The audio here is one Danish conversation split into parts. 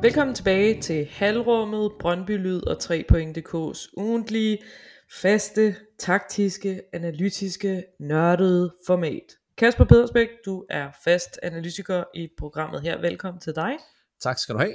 Velkommen tilbage til Halvrummet, Brøndby Lyd og 3.dk's ugentlige, faste, taktiske, analytiske, nørdede format. Kasper Pedersbæk, du er fast analytiker i programmet her. Velkommen til dig. Tak skal du have.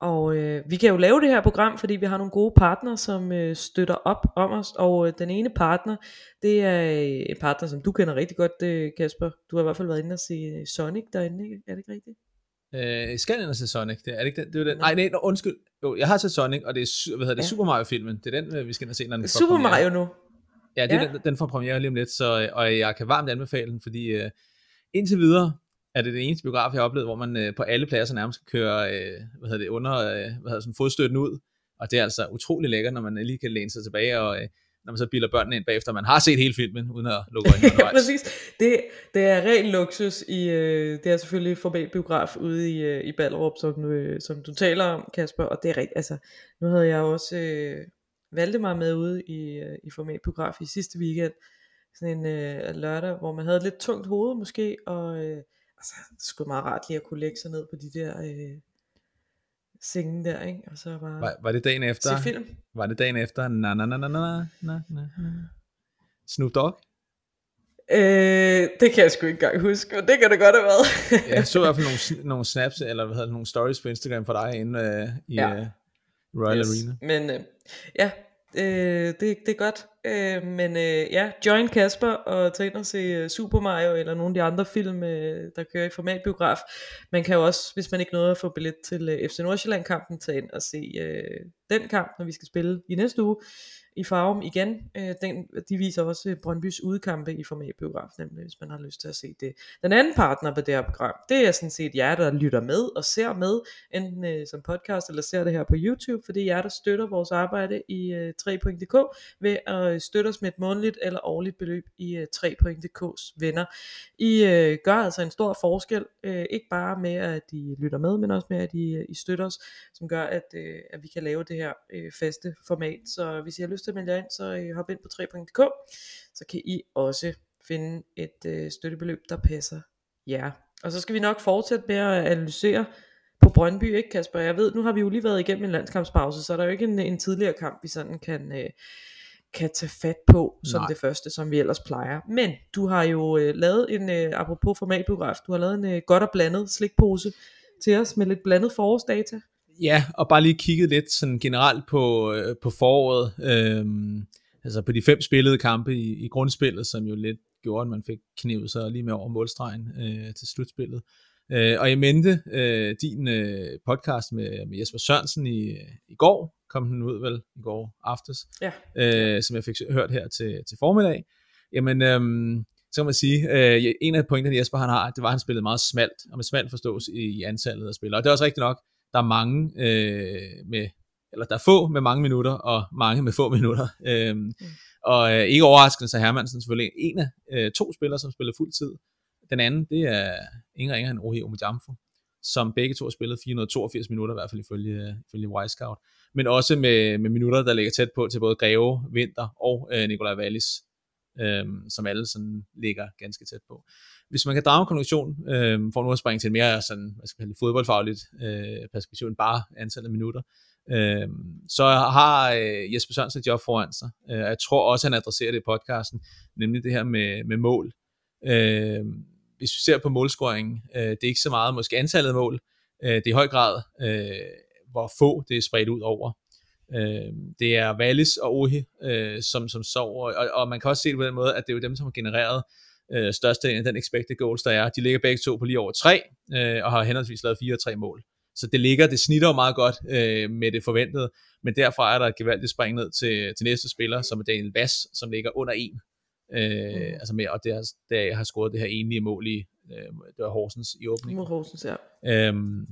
Og øh, vi kan jo lave det her program, fordi vi har nogle gode partner, som øh, støtter op om os. Og øh, den ene partner, det er øh, en partner, som du kender rigtig godt, øh, Kasper. Du har i hvert fald været inde og se øh, Sonic derinde, ikke? er det ikke rigtigt? Øh, skal jeg se Sonic? Det er, er det ikke det? Det er den. Nej, nej, undskyld. Jo, jeg har set Sonic, og det er hvad hedder det, ja. Super Mario-filmen. Det er den, øh, vi skal ind og se, når den Super Mario nu ja, det ja. Den, den får premiere lige om lidt, så, øh, og jeg kan varmt anbefale den, fordi uh, indtil videre er det den eneste biograf, jeg har oplevet, hvor man uh, på alle pladser nærmest kan køre uh, hvad hedder det, under uh, hvad hedder sådan fodstøtten ud, og det er altså utrolig lækkert, når man lige kan læne sig tilbage og... Uh, når man så bilder børnene ind bagefter, man har set hele filmen, uden at lukke øjnene undervejs. Præcis. Det, det er ren luksus. I, øh, det er selvfølgelig format biograf ude i, øh, i Ballerup, som, øh, som du taler om, Kasper, og det er rigtigt. Altså, nu havde jeg også Valdemar med ude i, øh, i format biograf i sidste weekend, sådan en øh, lørdag, hvor man havde lidt tungt hoved måske, og øh, altså, det skulle meget rart lige at kunne lægge sig ned på de der øh, senge der, ikke? Og så bare var, var det dagen efter? Se film. Var det dagen efter? Na na na na na na na. Snoop Dogg? Øh, det kan jeg sgu ikke engang huske, men det kan det godt have været. ja, jeg så i hvert fald nogle, nogle snaps, eller hvad hedder det, nogle stories på Instagram for dig inde øh, i ja. øh, Royal yes. Arena. Men øh, ja, Øh, det, det er godt. Øh, men øh, ja, join Kasper og tag ind og se øh, Super Mario eller nogle af de andre film, øh, der kører i formatbiograf. Man kan jo også, hvis man ikke nåede at få billet til øh, FC Nordsjælland-kampen, tage ind og se øh, den kamp, når vi skal spille i næste uge i farven igen. Øh, den, de viser også øh, Brøndbys udkampe i formatbiograf, nemlig hvis man har lyst til at se det. Den anden partner på det her program, det er sådan set jer, der lytter med og ser med, enten øh, som podcast eller ser det her på YouTube, for det er jer, der støtter vores arbejde i øh, 3.dk ved at øh, støtte os med et månedligt eller årligt beløb i øh, 3.dk's venner. I øh, gør altså en stor forskel, øh, ikke bare med at de lytter med, men også med at I, øh, I støtter os, som gør, at, øh, at vi kan lave det her øh, faste format. Så hvis I har lyst lyst til at melde jer ind, så hop ind på 3.dk, så kan I også finde et øh, støttebeløb, der passer jer. Og så skal vi nok fortsætte med at analysere på Brøndby, ikke Kasper? Jeg ved, nu har vi jo lige været igennem en landskampspause, så er der jo ikke en, en tidligere kamp, vi sådan kan, øh, kan tage fat på som Nej. det første, som vi ellers plejer. Men du har jo øh, lavet en, øh, apropos formatbiograf, du har lavet en øh, godt og blandet slikpose til os med lidt blandet forårsdata ja, og bare lige kigget lidt sådan generelt på, øh, på foråret, øh, altså på de fem spillede kampe i, i grundspillet, som jo lidt gjorde, at man fik knivet sig lige med over målstregen øh, til slutspillet. Øh, og jeg mente øh, din øh, podcast med, med Jesper Sørensen i, i går, kom den ud vel i går aftes, ja. øh, som jeg fik hørt her til, til formiddag. Jamen, øh, så kan man sige, øh, en af pointerne Jesper han har, det var, at han spillede meget smalt, og med smalt forstås i, i antallet af spillere. Og det er også rigtigt nok, der er mange øh, med, eller der er få med mange minutter, og mange med få minutter. Øh, mm. Og øh, ikke overraskende, så Hermansen selvfølgelig en af øh, to spillere, som spiller fuld tid. Den anden, det er Inger Inger han Ohi Omidjamfo, som begge to har spillet 482 minutter, i hvert fald ifølge, ifølge Wisecout. Men også med, med minutter, der ligger tæt på til både Greve, Vinter og øh, Nikolaj Wallis, øh, som alle sådan ligger ganske tæt på hvis man kan drage en konklusion, øh, for nu at springe til en mere sådan, hvad skal man kalde, fodboldfagligt øh, perspektiv end bare antallet af minutter, øh, så har øh, Jesper Sørensen et job foran sig. Øh, jeg tror også, han adresserer det i podcasten, nemlig det her med, med mål. Øh, hvis vi ser på målscoringen, øh, det er ikke så meget måske antallet af mål, øh, det er i høj grad, øh, hvor få det er spredt ud over. Øh, det er Wallis og Ohi, øh, som, som sover, og, og man kan også se det på den måde, at det er jo dem, som har genereret øh, største af den expected goals, der er. De ligger begge to på lige over 3, øh, og har henholdsvis lavet 4 og 3 mål. Så det ligger, det snitter jo meget godt øh, med det forventede, men derfra er der et gevaldigt spring ned til, til næste spiller, som er Daniel Vass, som ligger under 1. Øh, mm. altså med, og det har, der har scoret det her enlige mål i, øh, det var Horsens i åbningen. Mod Horsens, ja. Øhm,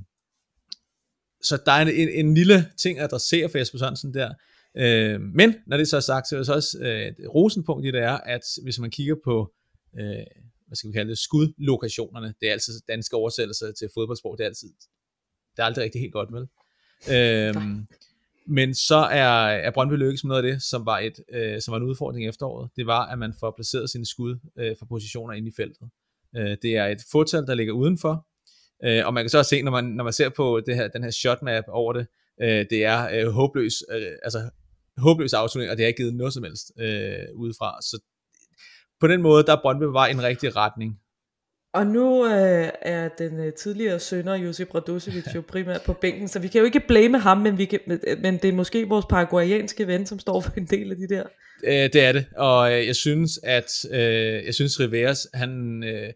så der er en, en, en lille ting at adressere for Jesper Sørensen der. Øh, men når det så er sagt, så er det også øh, rosenpunkt i det er, at hvis man kigger på øh, hvad skal vi kalde det, skudlokationerne. Det er altid danske oversættelser til fodboldsprog, det er altid, det er aldrig rigtig helt godt, vel? Øhm, men så er, er Brøndby lykkedes med noget af det, som var, et, øh, som var en udfordring i efteråret. Det var, at man får placeret sine skud øh, fra positioner inde i feltet. Øh, det er et fortal, der ligger udenfor. Øh, og man kan så også se, når man, når man ser på det her, den her shotmap over det, øh, det er øh, håbløs, øh, altså håbløs afslutning, og det har ikke givet noget som helst øh, udefra. Så på den måde, der er Brøndby var en rigtig retning. Og nu øh, er den øh, tidligere sønder Josip Radosevic jo primært på bænken, så vi kan jo ikke blame ham, men, vi kan, men øh, det er måske vores paraguayanske ven, som står for en del af de der. Æh, øh, det er det, og øh, jeg synes, at øh, jeg synes Riveras, han, øh,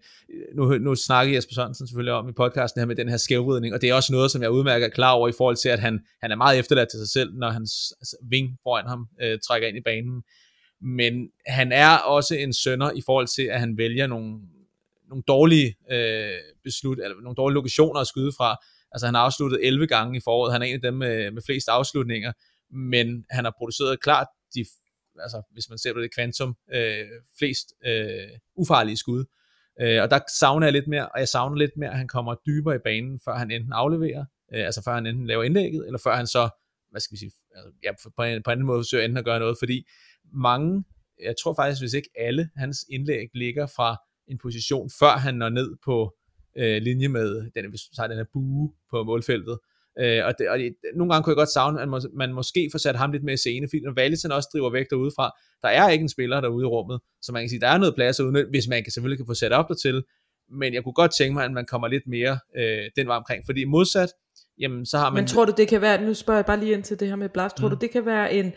nu, nu snakker Jesper Sørensen selvfølgelig om i podcasten her med den her skævridning, og det er også noget, som jeg udmærker klar over i forhold til, at han, han er meget efterladt til sig selv, når hans altså, ving foran ham øh, trækker ind i banen men han er også en sønder i forhold til, at han vælger nogle, nogle dårlige øh, beslut, eller nogle dårlige lokationer at skyde fra. Altså han har afsluttet 11 gange i foråret, han er en af dem med, med flest afslutninger, men han har produceret klart de, altså hvis man ser på det kvantum, øh, flest øh, ufarlige skud. Øh, og der savner jeg lidt mere, og jeg savner lidt mere, at han kommer dybere i banen, før han enten afleverer, øh, altså før han enten laver indlægget, eller før han så, hvad skal vi sige, altså, ja, på, en, på en anden måde forsøger enten at gøre noget, fordi mange, jeg tror faktisk, hvis ikke alle, hans indlæg ligger fra en position, før han når ned på øh, linje med, den, hvis du tager den her bue på målfeltet. Øh, og, det, og det, nogle gange kunne jeg godt savne, at man, må, man måske får sat ham lidt mere i scene, fordi når også driver væk derudefra, der er ikke en spiller derude i rummet, så man kan sige, der er noget plads at udnytte, hvis man kan, selvfølgelig kan få sat op dertil, men jeg kunne godt tænke mig, at man kommer lidt mere øh, den vej omkring, fordi modsat, jamen så har man... Men tror du, det kan være, nu spørger jeg bare lige ind til det her med Blast, tror mm. du, det kan være en,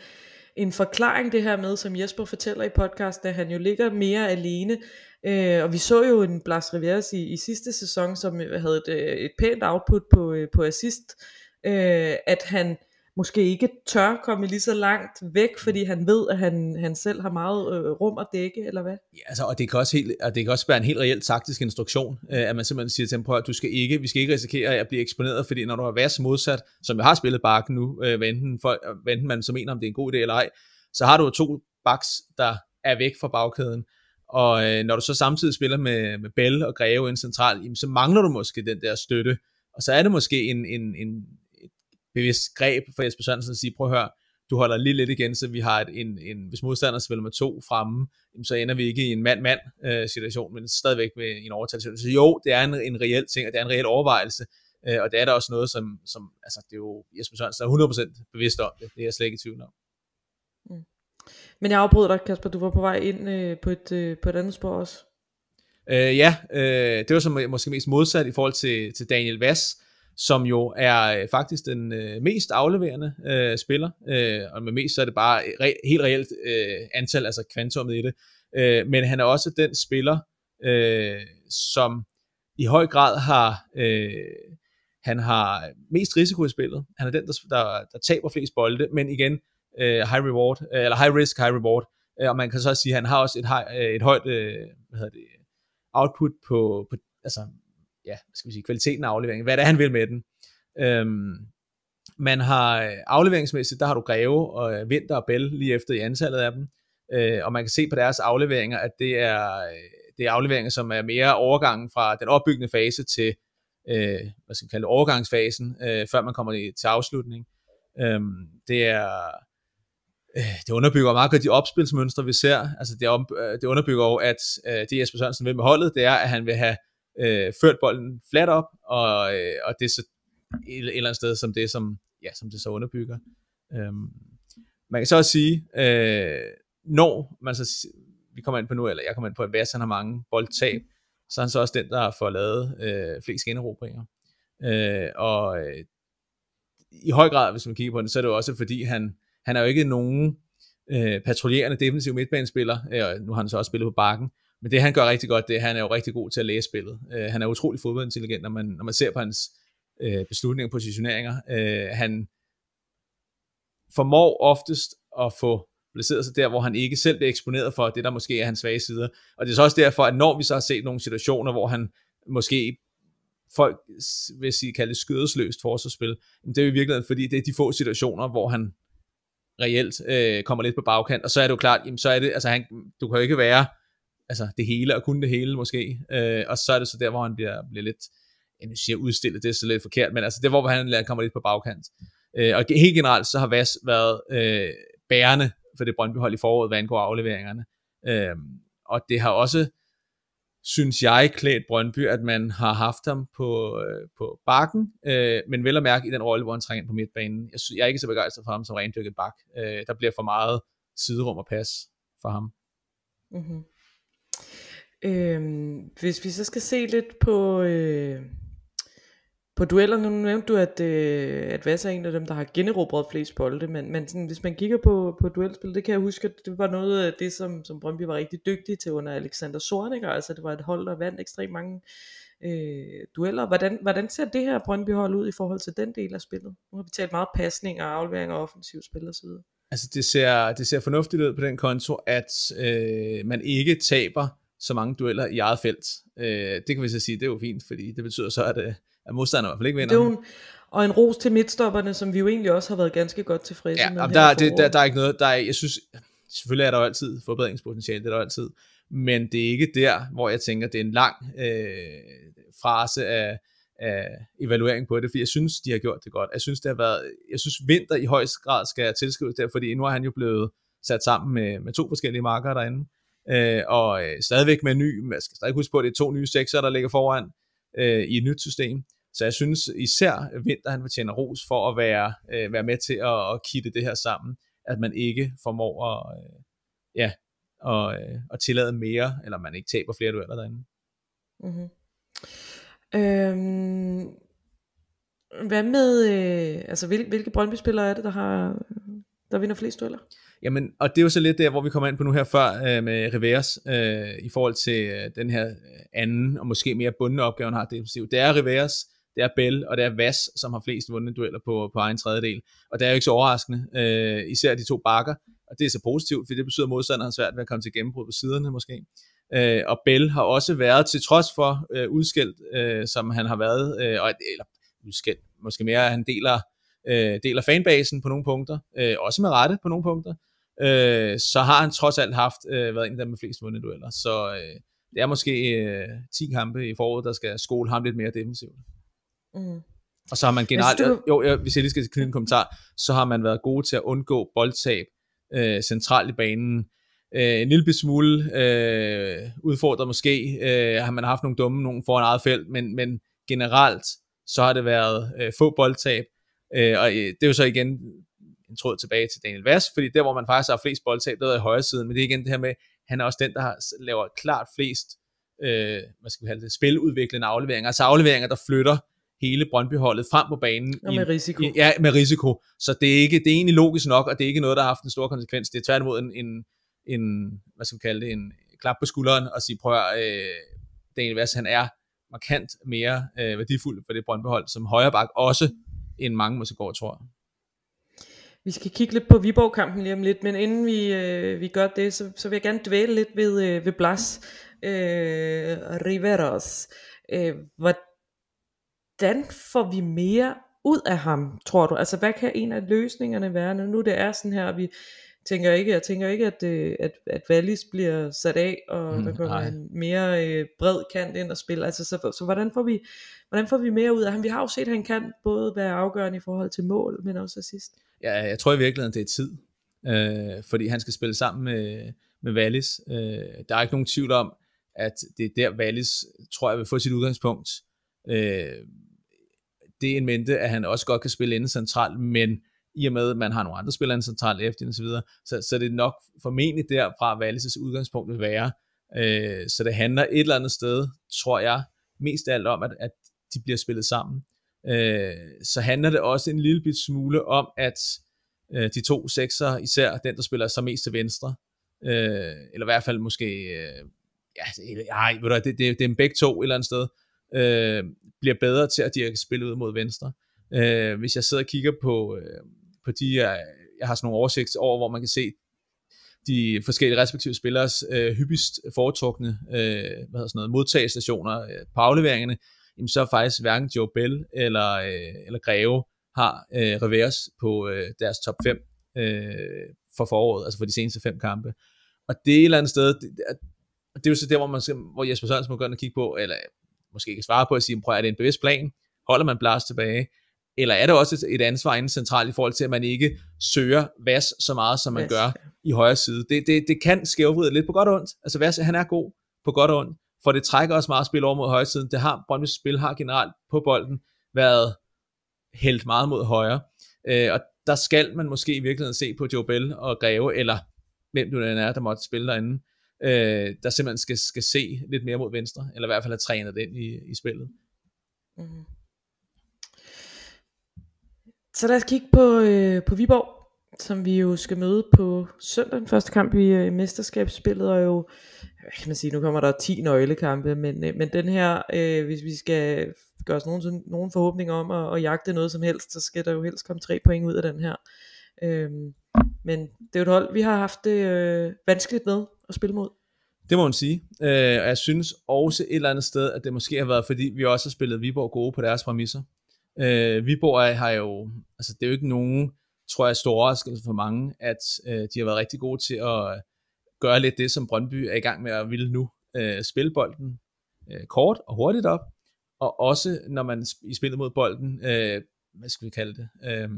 en forklaring det her med, som Jesper fortæller i podcasten, at han jo ligger mere alene. Øh, og vi så jo en Blas Rivers i, i sidste sæson, som øh, havde et, øh, et pænt output på, øh, på assist, øh, at han måske ikke tør komme lige så langt væk, mm. fordi han ved, at han, han selv har meget øh, rum at dække, eller hvad? Ja, altså, og, det kan også helt, og det kan også være en helt reelt taktisk instruktion, øh, at man simpelthen siger til ham, prøv at du skal ikke, vi skal ikke risikere at blive eksponeret, fordi når du har været modsat, som jeg har spillet bakken nu, øh, hvad, enten for, hvad enten man så mener, om det er en god idé eller ej, så har du to baks, der er væk fra bagkæden, og øh, når du så samtidig spiller med, med Bell og Greve ind central, jamen, så mangler du måske den der støtte, og så er det måske en, en, en bevidst greb for Jesper Sørensen at sige, prøv at høre, du holder lige lidt igen, så vi har et, en, en, hvis modstanderen spiller med to fremme, så ender vi ikke i en mand-mand øh, situation, men stadigvæk med en overtalelse. Så jo, det er en, en reel ting, og det er en reel overvejelse, øh, og det er der også noget, som, som altså, det er jo Jesper Sørensen er 100% bevidst om det, det er jeg slet ikke i tvivl om. Mm. Men jeg afbrød dig, Kasper, du var på vej ind øh, på, et, øh, på et andet spor også. Øh, ja, øh, det var som måske mest modsat i forhold til, til Daniel Vass, som jo er øh, faktisk den øh, mest afleverende øh, spiller, øh, og med mest så er det bare øh, re- helt reelt øh, antal, altså kvantummet i det, øh, men han er også den spiller, øh, som i høj grad har, øh, han har mest risiko i spillet, han er den, der, der, der taber flest bolde, men igen, øh, high reward, øh, eller high risk, high reward, øh, og man kan så også sige, at han har også et, high, øh, et højt øh, hvad hedder det, output på, på altså ja, skal vi sige, kvaliteten af afleveringen, hvad det er, han vil med den. Øhm, man har øh, afleveringsmæssigt, der har du Greve og Vinter øh, og Bell lige efter i antallet af dem, øh, og man kan se på deres afleveringer, at det er, øh, det er afleveringer, som er mere overgangen fra den opbyggende fase til, øh, hvad skal man kalde det, overgangsfasen, øh, før man kommer til afslutning. Øhm, det er det underbygger meget godt de opspilsmønstre, vi ser. Altså det, om, det underbygger jo, at det Jesper Sørensen vil med holdet, det er, at han vil have øh, ført bolden flat op, og, øh, og det er så et, et eller andet sted, som det, som, ja, som det så underbygger. Øhm, man kan så også sige, øh, når man så, vi kommer ind på nu, eller jeg kommer ind på, at Vass, han har mange boldtab, så er han så også den, der får lavet øh, flest generobringer. Øh, og øh, i høj grad, hvis man kigger på det, så er det jo også fordi, han, han er jo ikke nogen øh, patruljerende defensiv midtbanespiller, øh, nu har han så også spillet på bakken, men det han gør rigtig godt, det er, at han er jo rigtig god til at læse spillet. Øh, han er utrolig fodboldintelligent, når man, når man ser på hans øh, beslutninger og positioneringer. Øh, han formår oftest at få placeret sig der, hvor han ikke selv bliver eksponeret for det, der måske er hans svage sider. Og det er så også derfor, at når vi så har set nogle situationer, hvor han måske folk vil sige, kalde det skødesløst forsvarsspil, det er jo i virkeligheden, fordi det er de få situationer, hvor han reelt øh, kommer lidt på bagkant, og så er det jo klart, jamen, så er det, altså han, du kan jo ikke være altså det hele og kun det hele måske. Øh, og så er det så der, hvor han bliver, bliver lidt, jeg siger udstillet, det er så lidt forkert, men altså det hvor han kommer lidt på bagkant. Øh, og helt generelt så har Vas været øh, bærende for det Brøndby-hold i foråret, hvad angår afleveringerne. Øh, og det har også, synes jeg, klædt Brøndby, at man har haft ham på, øh, på bakken, øh, men vel at mærke i den rolle, hvor han trænger ind på midtbanen. Jeg, synes, jeg er ikke så begejstret for ham som rendyrket bak. Øh, der bliver for meget siderum og pas for ham. Mm-hmm. Øhm, hvis vi så skal se lidt på, øh, på duellerne, nu nævnte du, at, øh, at Vasse er en af dem, der har generobret flest bolde, men, men sådan, hvis man kigger på, på duelspil, det kan jeg huske, at det var noget af det, som, som Brøndby var rigtig dygtig til under Alexander Sorniger, altså det var et hold, der vandt ekstremt mange øh, dueller. Hvordan, hvordan ser det her Brøndby-hold ud i forhold til den del af spillet? Nu har vi talt meget pasning og aflevering og offensiv spil osv. Og Altså det ser, det ser fornuftigt ud på den konto, at øh, man ikke taber så mange dueller i eget felt. Øh, det kan vi så sige, det er jo fint, fordi det betyder så, at, øh, at modstanderne i hvert fald ikke vinder. Det er en, og en ros til midtstopperne, som vi jo egentlig også har været ganske godt tilfredse ja, med. Ja, der, det, der, der er ikke noget, der er, jeg synes, selvfølgelig er der jo altid forbedringspotentiale, det er der altid, men det er ikke der, hvor jeg tænker, det er en lang øh, frase af, øh, evaluering på det, for jeg synes, de har gjort det godt. Jeg synes, det har været, jeg synes Vinter i højst grad skal tilskrives der, fordi nu er han jo blevet sat sammen med, med to forskellige marker derinde, øh, og øh, stadigvæk med en ny, man skal stadig huske på, at det er to nye sekser, der ligger foran øh, i et nyt system. Så jeg synes især Vinter, han fortjener ros for at være, øh, være med til at, at kitte det her sammen, at man ikke formår at, øh, ja, at, øh, at tillade mere, eller man ikke taber flere dueller derinde. Mm-hmm. Øhm, hvad med, øh, altså hvil, hvilke Brøndby-spillere er det, der har der vinder flest dueller? Jamen, og det er jo så lidt der, hvor vi kommer ind på nu her før øh, med Rivers, øh, i forhold til øh, den her øh, anden, og måske mere bundne opgave, han har defensivt. Det er Rivers, det er Bell, og det er Vas, som har flest vundne dueller på, på egen tredjedel. Og det er jo ikke så overraskende, øh, især de to bakker. Og det er så positivt, for det betyder, at modstanderen har svært ved at komme til gennembrud på siderne måske. Øh, og Bell har også været, til trods for øh, udskældt, øh, som han har været, øh, og, eller udskilt, måske mere, at han deler, øh, deler fanbasen på nogle punkter, øh, også med rette på nogle punkter, øh, så har han trods alt haft øh, været en af dem med flest vundne dueller. Så øh, det er måske øh, 10 kampe i foråret, der skal skole ham lidt mere defensivt. Mm. Og så har man altså, generelt, du... jo, jeg, hvis jeg lige skal knytte en kommentar, så har man været gode til at undgå boldtab øh, centralt i banen, øh, en lille smule øh, udfordret måske. Øh, har man haft nogle dumme nogen foran eget felt, men, men generelt så har det været øh, få boldtab. Øh, og øh, det er jo så igen en tråd tilbage til Daniel Vass, fordi der, hvor man faktisk har flest boldtab, det er i højre siden, men det er igen det her med, han er også den, der har, laver klart flest øh, hvad skal vi have det, spiludviklende afleveringer, altså afleveringer, der flytter hele Brøndby-holdet frem på banen. Og med i, risiko. I, ja, med risiko. Så det er, ikke, det er egentlig logisk nok, og det er ikke noget, der har haft en stor konsekvens. Det er tværtimod en, en en, hvad skal man kalde det, en klap på skulderen og sige, prøv at øh, Daniel Vass, han er markant mere øh, værdifuld for det Brøndbyhold, som højre bak også end mange måske går, tror jeg. Vi skal kigge lidt på Viborg-kampen lige om lidt, men inden vi, øh, vi gør det, så, så vil jeg gerne dvæle lidt ved, øh, ved Blas øh, Riveros. Øh, hvordan får vi mere ud af ham, tror du? Altså, hvad kan en af løsningerne være, når nu det er sådan her, vi, tænker ikke, jeg tænker ikke, at, øh, at, at Wallis bliver sat af, og mm, der kommer en mere øh, bred kant ind og spille. Altså, så, så, så hvordan, får vi, hvordan får vi mere ud af ham? Vi har jo set, at han kan både være afgørende i forhold til mål, men også sidst. Ja, jeg tror i virkeligheden, det er tid. Øh, fordi han skal spille sammen med, med Wallis. Øh, der er ikke nogen tvivl om, at det er der Wallis, tror jeg, vil få sit udgangspunkt. Øh, det er en mente, at han også godt kan spille inde centralt, men i og med, at man har nogle andre spillere end central efter og så videre, så, så det er nok formentlig derfra, hvad Alice's udgangspunkt vil være. Øh, så det handler et eller andet sted, tror jeg, mest af alt om, at, at de bliver spillet sammen. Øh, så handler det også en lille bit smule om, at øh, de to sekser, især den, der spiller sig mest til venstre, øh, eller i hvert fald måske, øh, ja, ej, ved du, det, det, det er en begge to et eller andet sted, øh, bliver bedre til at de kan spille ud mod venstre. Øh, hvis jeg sidder og kigger på, øh, på de, jeg har sådan nogle oversigt over, hvor man kan se de forskellige respektive spillers øh, hyppigst foretrukne øh, hvad hedder sådan noget, modtagestationer øh, på afleveringerne, jamen så er faktisk hverken Joe Bell eller, øh, eller Greve har øh, revers på øh, deres top 5 øh, for foråret, altså for de seneste fem kampe. Og det er et eller andet sted, det, det, er, det er jo så der, hvor, man skal, hvor Jesper Sørensen må gøre og kigge på, eller måske ikke svare på at sige, prøv, er det en bevidst plan? Holder man Blas tilbage? Eller er det også et ansvar inden centralt i forhold til, at man ikke søger Vas så meget, som man yes. gør i højre side? Det, det, det kan skævvride lidt på godt og ondt. Altså Vas, han er god på godt og ondt, for det trækker også meget spil over mod højre siden. Det har Brøndby's spil har generelt på bolden været helt meget mod højre. Øh, og der skal man måske i virkeligheden se på Joe Bell og Greve, eller hvem du den er, der måtte spille derinde, øh, der simpelthen skal, skal se lidt mere mod venstre, eller i hvert fald have trænet den i, i spillet. Mm. Så lad os kigge på, øh, på Viborg, som vi jo skal møde på søndag, den første kamp i øh, mesterskabsspillet, og jo, hvad kan man sige, nu kommer der 10 nøglekampe, men, øh, men den her, øh, hvis vi skal gøre os nogen, nogen forhåbninger om at, at jagte noget som helst, så skal der jo helst komme tre point ud af den her. Øh, men det er jo et hold, vi har haft det øh, vanskeligt med at spille mod. Det må man sige. Øh, og jeg synes også et eller andet sted, at det måske har været, fordi vi også har spillet Viborg gode på deres præmisser. Øh, Viborg har jo, altså det er jo ikke nogen, tror jeg, store overraskelse for mange, at øh, de har været rigtig gode til at øh, gøre lidt det, som Brøndby er i gang med at ville nu. Øh, spille bolden øh, kort og hurtigt op, og også når man i spillet mod bolden, øh, hvad skal vi kalde det, øh,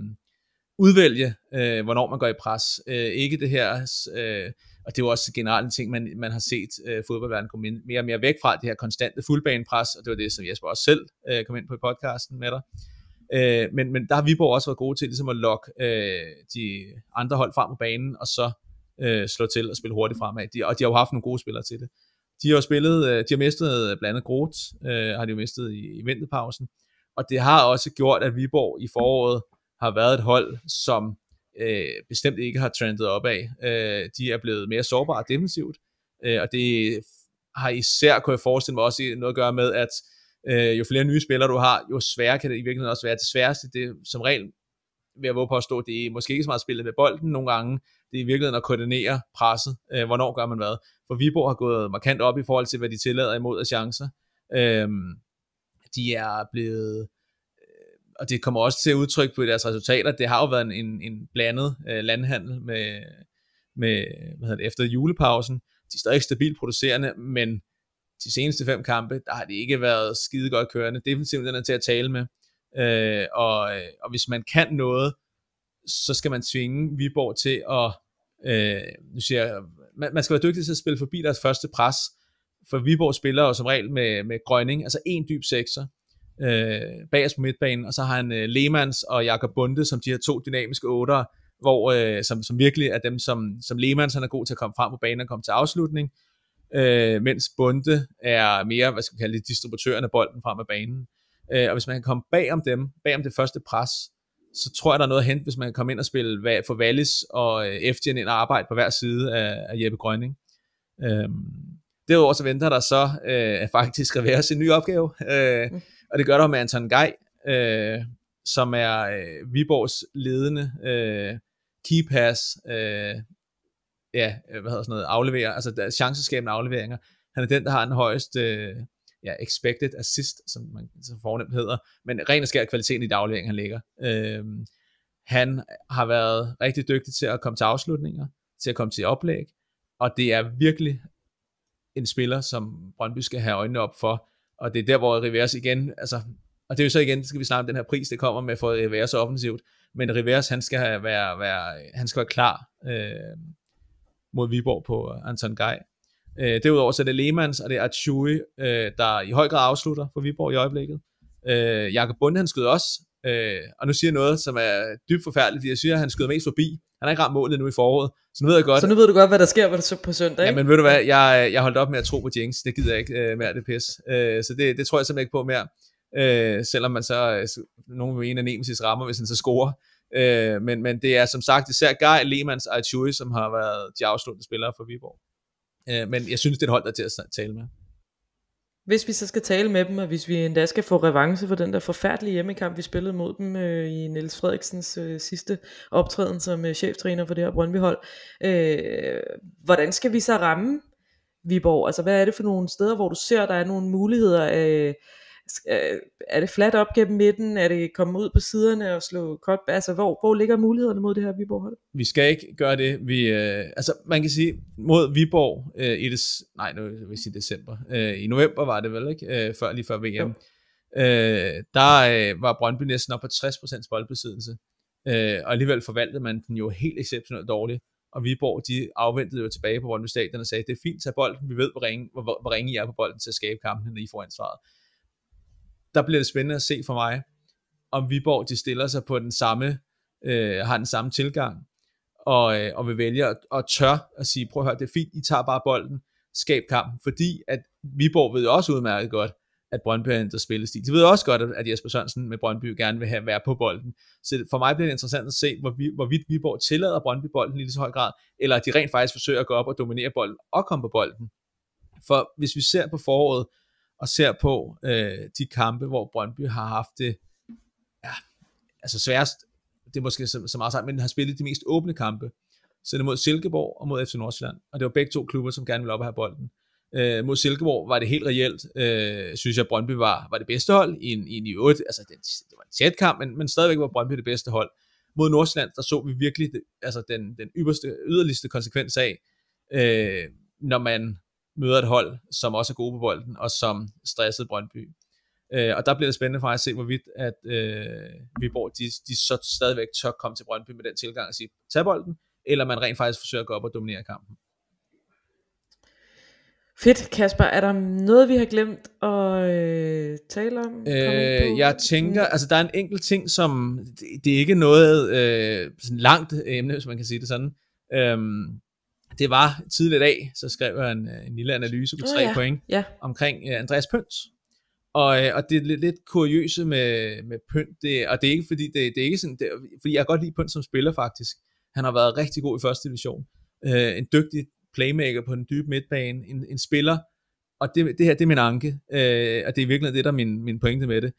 udvælge, øh, hvornår man går i pres. Øh, ikke det her øh, og det er jo også generelt en ting, man, man har set øh, fodboldverdenen komme mere og mere væk fra, det her konstante fuldbanepres, og det var det, som Jesper også selv øh, kom ind på i podcasten med dig. Øh, men, men der har Viborg også været gode til ligesom at lokke øh, de andre hold frem på banen, og så øh, slå til og spille hurtigt fremad. De, og de har jo haft nogle gode spillere til det. De har jo spillet, øh, de har mistet øh, blandt andet Groth, øh, har de jo mistet i, i vinterpausen, og det har også gjort, at Viborg i foråret har været et hold, som øh, bestemt ikke har trendet opad. Øh, de er blevet mere sårbare defensivt, øh, og det har især, kunne jeg forestille mig, også noget at gøre med, at øh, jo flere nye spillere du har, jo sværere kan det i virkeligheden også være. Det sværeste, det som regel, vil at våge påstå, det er måske ikke så meget spillet med bolden nogle gange, det er i virkeligheden at koordinere presset, øh, hvornår gør man hvad. For Viborg har gået markant op i forhold til, hvad de tillader imod af chancer. Øh, de er blevet og det kommer også til udtryk på deres resultater. Det har jo været en, en blandet øh, landhandel med, med hvad hedder det, efter julepausen. De er stadig stabilt producerende, men de seneste fem kampe, der har det ikke været skide godt kørende. Defensivt den er til at tale med. Øh, og, øh, og hvis man kan noget, så skal man tvinge Viborg til at... Øh, nu siger jeg, man, man skal være dygtig til at spille forbi deres første pres, for Viborg spiller jo som regel med, med grønning, altså en dyb sekser, øh, bagerst på midtbanen, og så har han øh, Lehmanns og Jakob Bunde som de her to dynamiske otter, hvor, øh, som, som virkelig er dem, som, som Lehmanns han er god til at komme frem på banen og komme til afslutning, øh, mens Bunde er mere, hvad skal vi kalde det, distributøren af bolden frem af banen. Øh, og hvis man kan komme bag om dem, bag om det første pres, så tror jeg, der er noget at hente, hvis man kan komme ind og spille for Wallis og øh, FGN ind og arbejde på hver side af, af Jeppe Grønning. Øhm, derudover så venter der så øh, faktisk at være sin nye opgave. Øh, mm. Og det gør der med Anton Gej, øh, som er øh, Viborgs ledende øh, key pass, øh, ja, øh, hvad hedder sådan noget, afleverer, altså der, chanceskabende afleveringer. Han er den, der har den højeste øh, ja, expected assist, som man så fornemt hedder, men ren og skær kvaliteten i de afleveringer, han ligger. Øh, han har været rigtig dygtig til at komme til afslutninger, til at komme til oplæg, og det er virkelig en spiller, som Brøndby skal have øjnene op for, og det er der, hvor Rivers igen, altså, og det er jo så igen, skal vi snakke om den her pris, det kommer med for Rivers offensivt, men Rivers, han skal være, være, han skal være klar øh, mod Viborg på øh, Anton Gej. Øh, derudover så er det Lehmanns, og det er Achui, øh, der i høj grad afslutter for Viborg i øjeblikket. Øh, Jakob Bunde, han skød også Øh, og nu siger jeg noget, som er dybt forfærdeligt, fordi jeg siger, at han skød mest forbi. Han har ikke ramt målet nu i foråret, så nu ved jeg godt... Så nu ved du godt, hvad der sker på, søndag, ikke? Ja, men ved du hvad, jeg, jeg holdt op med at tro på Jinx, det gider jeg ikke øh, mere, det pis. Øh, så det, det tror jeg simpelthen ikke på mere, øh, selvom man så, øh, nogen vil en at Nemesis rammer, hvis han så scorer. Øh, men, men det er som sagt især Guy, Lehmanns og Achui, som har været de afsluttende spillere for Viborg. Øh, men jeg synes, det er et hold, der er til at tale med hvis vi så skal tale med dem, og hvis vi endda skal få revanche for den der forfærdelige hjemmekamp, vi spillede mod dem øh, i Niels Frederiksens øh, sidste optræden som øh, cheftræner for det her Brøndby-hold, øh, hvordan skal vi så ramme Viborg? Altså hvad er det for nogle steder, hvor du ser, der er nogle muligheder? Øh, Øh, er det flat op gennem midten? Er det komme ud på siderne og slå kort? Altså, hvor, hvor ligger mulighederne mod det her Viborg hold? Vi skal ikke gøre det. Vi, øh, altså, man kan sige, mod Viborg øh, i des, nej, nu vil jeg sige december. Øh, I november var det vel, ikke? Øh, før, lige før VM. Øh, der øh, var Brøndby næsten op på 60% boldbesiddelse. Øh, og alligevel forvaltede man den jo helt exceptionelt dårligt. Og Viborg, de afventede jo tilbage på Brøndby Stadion og sagde, det er fint, at tage bolden, vi ved, hvor ringe, hvor, hvor ringe I er på bolden til at skabe kampen, når I får ansvaret der bliver det spændende at se for mig, om Viborg de stiller sig på den samme, øh, har den samme tilgang, og, øh, og vil vælge at, at tør at sige, prøv at høre, det er fint, I tager bare bolden, skab kampen, fordi at Viborg ved også udmærket godt, at Brøndby der spiller stil. De ved også godt, at Jesper Sørensen med Brøndby gerne vil have, være på bolden. Så for mig bliver det interessant at se, hvor vi, hvorvidt Viborg tillader Brøndby bolden i lige så høj grad, eller at de rent faktisk forsøger at gå op og dominere bolden og komme på bolden. For hvis vi ser på foråret, og ser på øh, de kampe, hvor Brøndby har haft det ja, altså sværest, det er måske så, så meget sagt, men har spillet de mest åbne kampe. Så det mod Silkeborg og mod FC Nordsjælland. Og det var begge to klubber, som gerne ville op og have bolden. Øh, mod Silkeborg var det helt reelt, øh, synes jeg, Brøndby var, var det bedste hold i en, i en i 8. Altså, det, det var en tæt kamp, men, men stadigvæk var Brøndby det bedste hold. Mod Nordsjælland, der så vi virkelig det, altså den, den yderste, yderligste konsekvens af, øh, når man møder et hold, som også er gode på bolden, og som stressede Brøndby. Øh, og der bliver det spændende for at se, hvorvidt at øh, Viborg, de, de så stadigvæk tør komme til Brøndby med den tilgang og sige, tag bolden, eller man rent faktisk forsøger at gå op og dominere kampen. Fedt, Kasper. Er der noget, vi har glemt at øh, tale om? Øh, jeg tænker, altså der er en enkelt ting, som, det, det er ikke noget øh, sådan langt emne, hvis man kan sige det sådan, øhm, det var tidlig dag, så skrev jeg en, øh, en lille analyse på tre oh, ja. point ja. omkring uh, Andreas Pønt. Og, øh, og det er lidt, lidt kuriøse med, med Pønt, det, og det er ikke fordi, det, det er ikke sådan, det, fordi jeg kan godt lide Pønt som spiller faktisk. Han har været rigtig god i første division. Uh, en dygtig playmaker på den dybe midtbane, en, en spiller, og det, det her, det er min anke, uh, og det er virkelig det, der er min, min pointe med det.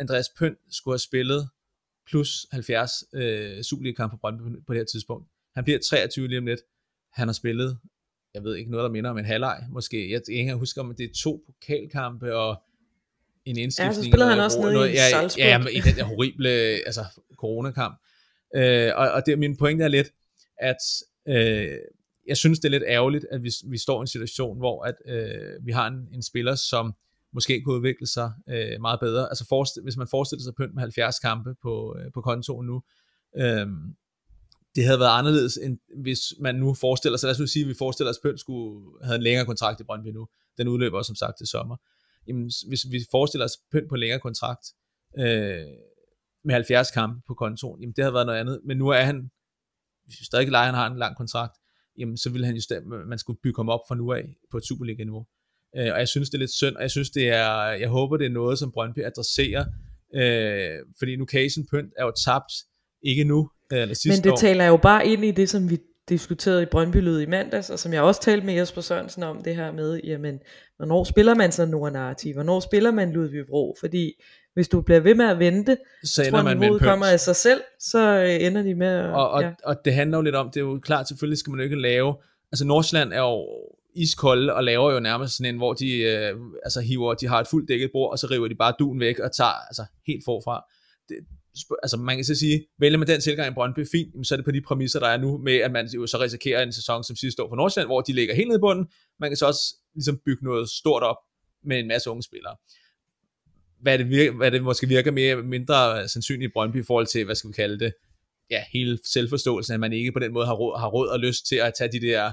Andreas Pønt skulle have spillet plus 70 uh, Superliga-kamp på Brøndby på det her tidspunkt. Han bliver 23 lige om lidt han har spillet, jeg ved ikke noget, der minder om en halvleg, måske. Jeg, kan ikke huske, om det er to pokalkampe, og en indskiftning. Ja, så spillede han også nede i Salzburg. Ja, ja, ja, i den der horrible altså, coronakamp. Øh, og, og det, min pointe er lidt, at øh, jeg synes, det er lidt ærgerligt, at vi, vi står i en situation, hvor at, øh, vi har en, en spiller, som måske kunne udvikle sig øh, meget bedre. Altså forestil, hvis man forestiller sig pynt med 70 kampe på, øh, på kontoen nu, øh, det havde været anderledes, end hvis man nu forestiller sig, lad os nu sige, at vi forestiller os, at Pøl skulle have en længere kontrakt i Brøndby nu, den udløber som sagt til sommer. Jamen, hvis vi forestiller os Pøl på længere kontrakt, øh, med 70 kampe på kontoen, jamen det havde været noget andet, men nu er han, hvis vi stadig leger, han har en lang kontrakt, jamen så ville han jo man skulle bygge ham op fra nu af på et Superliga-niveau. Øh, og jeg synes, det er lidt synd, og jeg synes, det er, jeg håber, det er noget, som Brøndby adresserer, øh, fordi nu Casen Pønt er jo tabt, ikke nu, øh, eller sidste Men det år. taler jo bare ind i det, som vi diskuterede i Brøndby i mandags, og som jeg også talte med Jesper Sørensen om det her med, jamen, hvornår spiller man så Nordnarrativ? Hvornår spiller man Ludvig Bro? Fordi hvis du bliver ved med at vente, så ender tror, man med kommer af sig selv, så øh, ender de med at, og, og, ja. og det handler jo lidt om, det er jo klart, selvfølgelig skal man jo ikke lave, altså Nordsjælland er jo iskolde og laver jo nærmest sådan en, hvor de øh, altså hiver, de har et fuldt dækket bord, og så river de bare duen væk og tager altså helt forfra. Det, altså man kan så sige, vælger man den tilgang i Brøndby fint, så er det på de præmisser, der er nu, med at man jo så risikerer en sæson som sidste år på Nordsjælland, hvor de ligger helt ned i bunden. Man kan så også ligesom bygge noget stort op med en masse unge spillere. Hvad det, virker, hvad det måske virker mere mindre sandsynligt i Brøndby i forhold til, hvad skal vi kalde det, ja, hele selvforståelsen, at man ikke på den måde har råd, har råd og lyst til at tage de der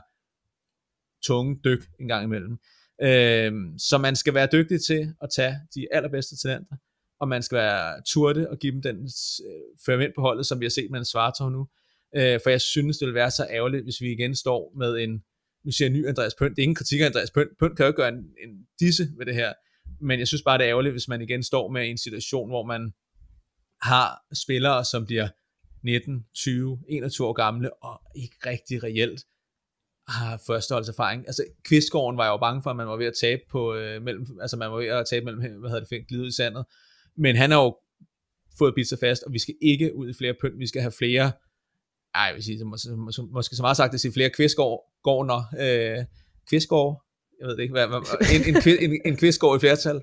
tunge dyk en gang imellem. Øh, så man skal være dygtig til at tage de allerbedste talenter, og man skal være turde og give dem den øh, førment på holdet, som vi har set med en Svartov nu. Øh, for jeg synes, det vil være så ærgerligt, hvis vi igen står med en, nu siger jeg ny Andreas Pønt, det er ingen kritik af Andreas Pønt, Pønt kan jo gøre en, en disse ved det her, men jeg synes bare, det er ærgerligt, hvis man igen står med en situation, hvor man har spillere, som bliver 19, 20, 21 år gamle, og ikke rigtig reelt har førsteholdserfaring. Altså, Kvistgården var jeg jo bange for, at man var ved at tabe på, øh, mellem, altså man var ved at tabe mellem, hvad hedder det, fint, glidet i sandet, men han har jo fået bidt sig fast, og vi skal ikke ud i flere pynt, vi skal have flere, ej, jeg vil sige, måske, måske, så meget sagt at sige flere kvistgårdner, øh, kvistgård, jeg ved ikke, hvad, hvad, en, en, en, en kvistgård i flertal.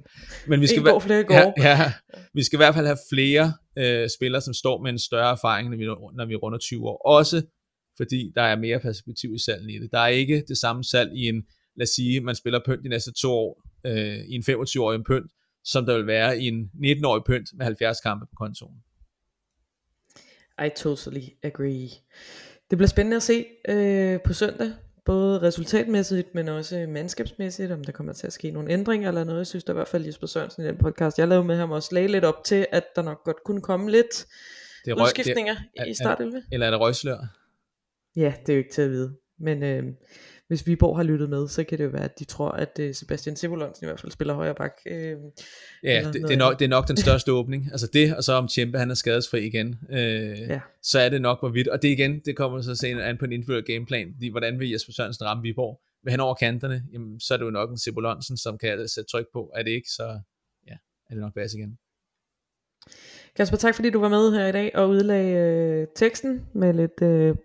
Men vi skal, en gård, flere gårde. Ja, ja, vi skal i hvert fald have flere øh, spillere, som står med en større erfaring, når vi, når vi runder 20 år. Også fordi der er mere perspektiv i salen i det. Der er ikke det samme salg i en, lad os sige, man spiller pynt de næste to år, øh, i en 25-årig pynt, som der vil være i en 19-årig pynt med 70 kampe på kontoen. I totally agree. Det bliver spændende at se øh, på søndag, både resultatmæssigt, men også mandskabsmæssigt, om der kommer til at ske nogle ændringer eller noget. Jeg synes der i hvert fald, Jesper Sørensen i den podcast, jeg lavede med ham, også lagde lidt op til, at der nok godt kunne komme lidt det er røg, udskiftninger det er, i startelve. Eller er det røgslør? Ja, det er jo ikke til at vide. Men øh, hvis Viborg har lyttet med, så kan det jo være, at de tror, at øh, Sebastian Simulonsen i hvert fald spiller højre bak. Øh, ja, det, det, er nok, det er nok den største åbning. Altså det, og så om Tjempe, han er skadesfri igen, øh, ja. så er det nok hvorvidt. Og det igen, det kommer så senere an på en indført gameplan. Fordi, hvordan vil Jesper Sørensen ramme Viborg? Vil han over kanterne, jamen, så er det jo nok en Simulonsen, som kan sætte tryk på. Er det ikke, så ja, er det nok Bas igen. Kasper, tak fordi du var med her i dag og udlagde øh, teksten med lidt øh,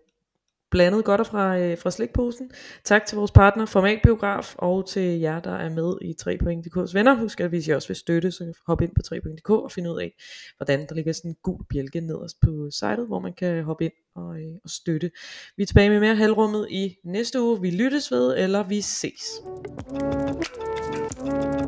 blandet godt og fra, øh, fra slikposen. Tak til vores partner Formatbiograf og til jer, der er med i 3.dk's venner. Husk, at hvis I også vil støtte, så hop ind på 3.dk og finde ud af, hvordan der ligger sådan en gul bjælke nederst på sitet, hvor man kan hoppe ind og, øh, og støtte. Vi er tilbage med mere halvrummet i næste uge. Vi lyttes ved, eller vi ses. thank you